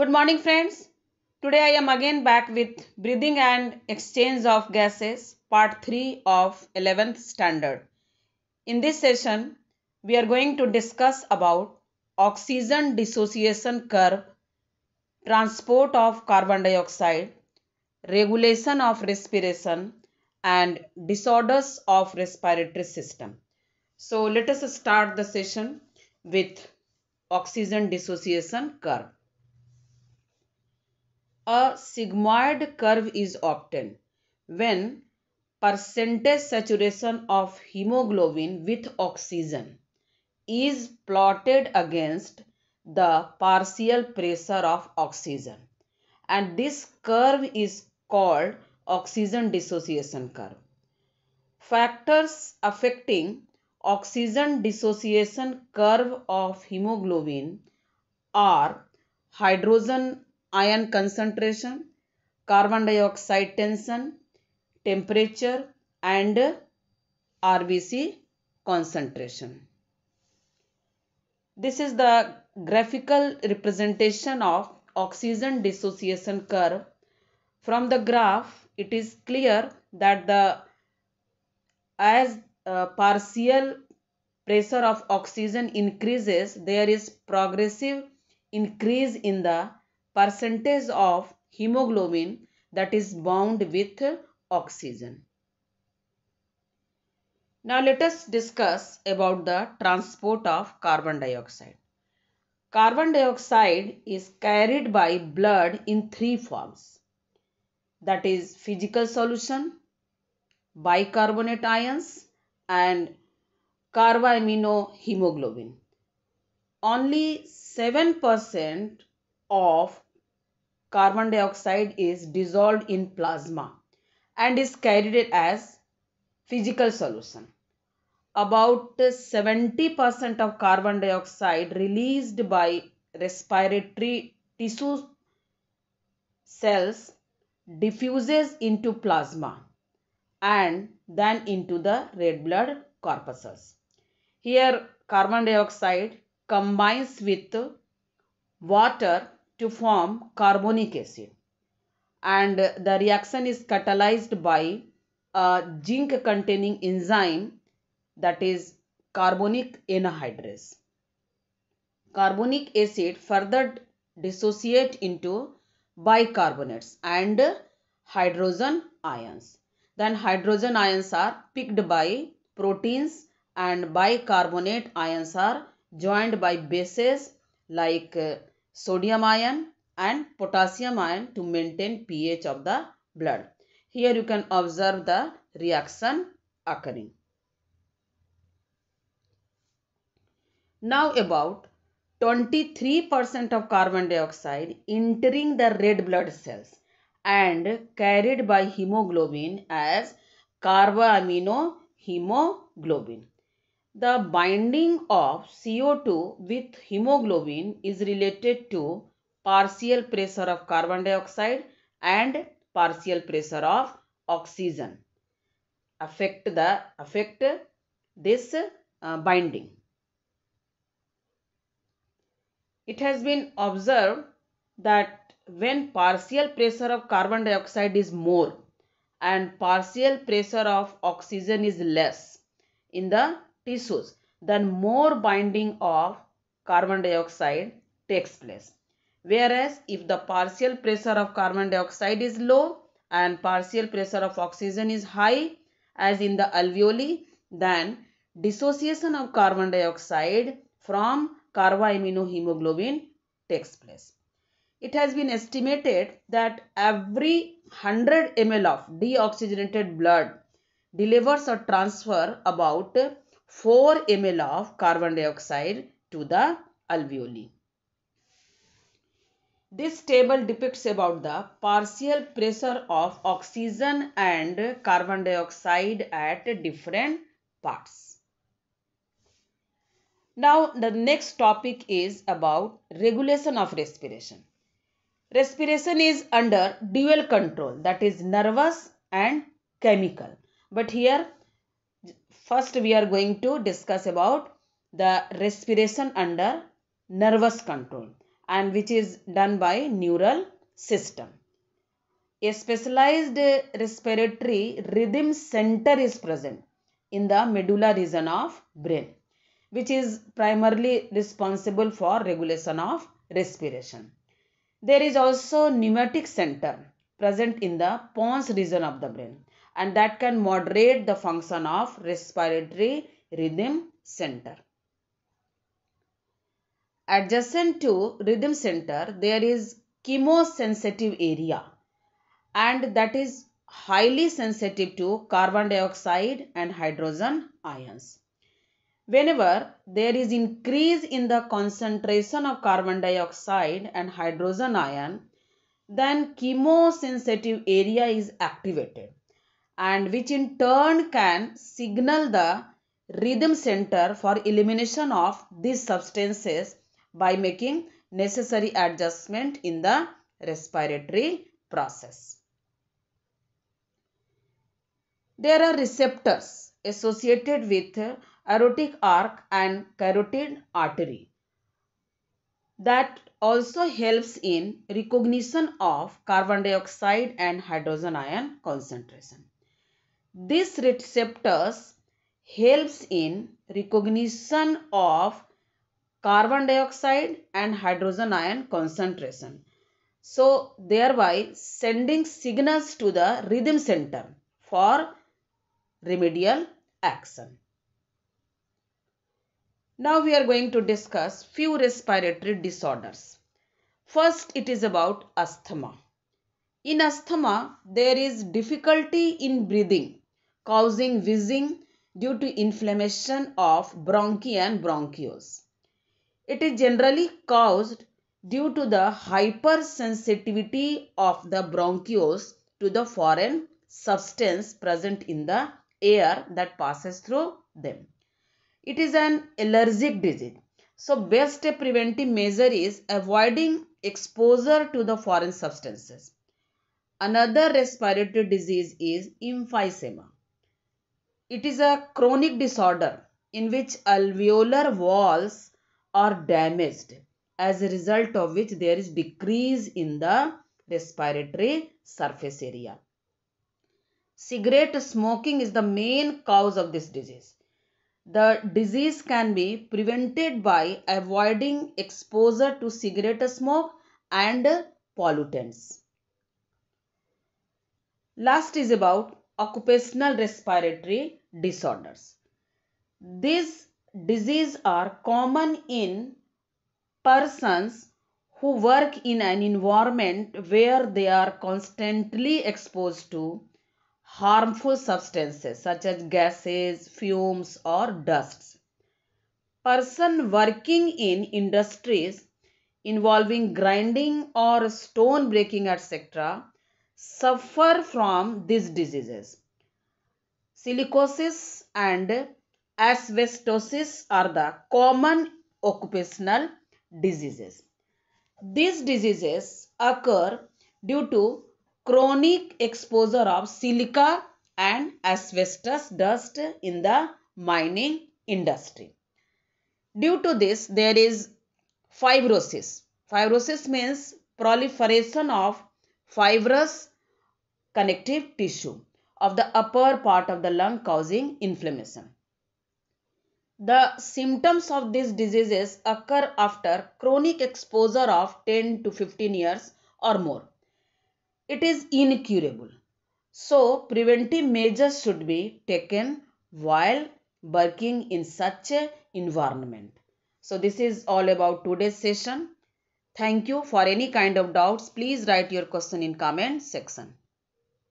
Good morning friends. Today I am again back with breathing and exchange of gases part 3 of 11th standard. In this session we are going to discuss about oxygen dissociation curve, transport of carbon dioxide, regulation of respiration and disorders of respiratory system. So let us start the session with oxygen dissociation curve a sigmoid curve is obtained when percentage saturation of hemoglobin with oxygen is plotted against the partial pressure of oxygen and this curve is called oxygen dissociation curve. Factors affecting oxygen dissociation curve of hemoglobin are hydrogen iron concentration, carbon dioxide tension, temperature and RBC concentration. This is the graphical representation of oxygen dissociation curve. From the graph, it is clear that the as uh, partial pressure of oxygen increases, there is progressive increase in the percentage of hemoglobin that is bound with oxygen. Now let us discuss about the transport of carbon dioxide. Carbon dioxide is carried by blood in three forms. That is physical solution, bicarbonate ions and hemoglobin. Only 7% of carbon dioxide is dissolved in plasma and is carried as physical solution. About 70% of carbon dioxide released by respiratory tissue cells diffuses into plasma and then into the red blood corpuscles. Here carbon dioxide combines with water to form carbonic acid and the reaction is catalyzed by a zinc containing enzyme that is carbonic anhydrase. Carbonic acid further dissociate into bicarbonates and hydrogen ions. Then hydrogen ions are picked by proteins and bicarbonate ions are joined by bases like sodium ion and potassium ion to maintain pH of the blood. Here you can observe the reaction occurring. Now about 23% of carbon dioxide entering the red blood cells and carried by hemoglobin as hemoglobin. The binding of CO2 with hemoglobin is related to partial pressure of carbon dioxide and partial pressure of oxygen affect the affect this uh, binding it has been observed that when partial pressure of carbon dioxide is more and partial pressure of oxygen is less in the tissues, then more binding of carbon dioxide takes place. Whereas if the partial pressure of carbon dioxide is low and partial pressure of oxygen is high as in the alveoli, then dissociation of carbon dioxide from hemoglobin takes place. It has been estimated that every 100 ml of deoxygenated blood delivers or transfer about 4 ml of carbon dioxide to the alveoli. This table depicts about the partial pressure of oxygen and carbon dioxide at different parts. Now the next topic is about regulation of respiration. Respiration is under dual control that is nervous and chemical. But here first we are going to discuss about the respiration under nervous control and which is done by neural system. A specialized respiratory rhythm center is present in the medulla region of brain which is primarily responsible for regulation of respiration. There is also pneumatic center present in the pons region of the brain and that can moderate the function of respiratory rhythm center. Adjacent to rhythm center, there is chemosensitive area and that is highly sensitive to carbon dioxide and hydrogen ions. Whenever there is increase in the concentration of carbon dioxide and hydrogen ion, then chemosensitive area is activated and which in turn can signal the rhythm center for elimination of these substances by making necessary adjustment in the respiratory process. There are receptors associated with aortic arc and carotid artery that also helps in recognition of carbon dioxide and hydrogen ion concentration. These receptors helps in recognition of carbon dioxide and hydrogen ion concentration. So thereby sending signals to the rhythm center for remedial action. Now we are going to discuss few respiratory disorders. First it is about asthma. In asthma there is difficulty in breathing causing wheezing due to inflammation of bronchi and bronchioles. It is generally caused due to the hypersensitivity of the bronchioles to the foreign substance present in the air that passes through them. It is an allergic disease. So best preventive measure is avoiding exposure to the foreign substances. Another respiratory disease is emphysema. It is a chronic disorder in which alveolar walls are damaged as a result of which there is decrease in the respiratory surface area. Cigarette smoking is the main cause of this disease. The disease can be prevented by avoiding exposure to cigarette smoke and pollutants. Last is about occupational respiratory disorders. These diseases are common in persons who work in an environment where they are constantly exposed to harmful substances such as gases, fumes or dusts. Person working in industries involving grinding or stone breaking etc suffer from these diseases. Silicosis and asbestosis are the common occupational diseases. These diseases occur due to chronic exposure of silica and asbestos dust in the mining industry. Due to this, there is fibrosis. Fibrosis means proliferation of fibrous connective tissue of the upper part of the lung causing inflammation. The symptoms of these diseases occur after chronic exposure of 10 to 15 years or more. It is incurable. So, preventive measures should be taken while working in such an environment. So, this is all about today's session. Thank you. For any kind of doubts, please write your question in comment section.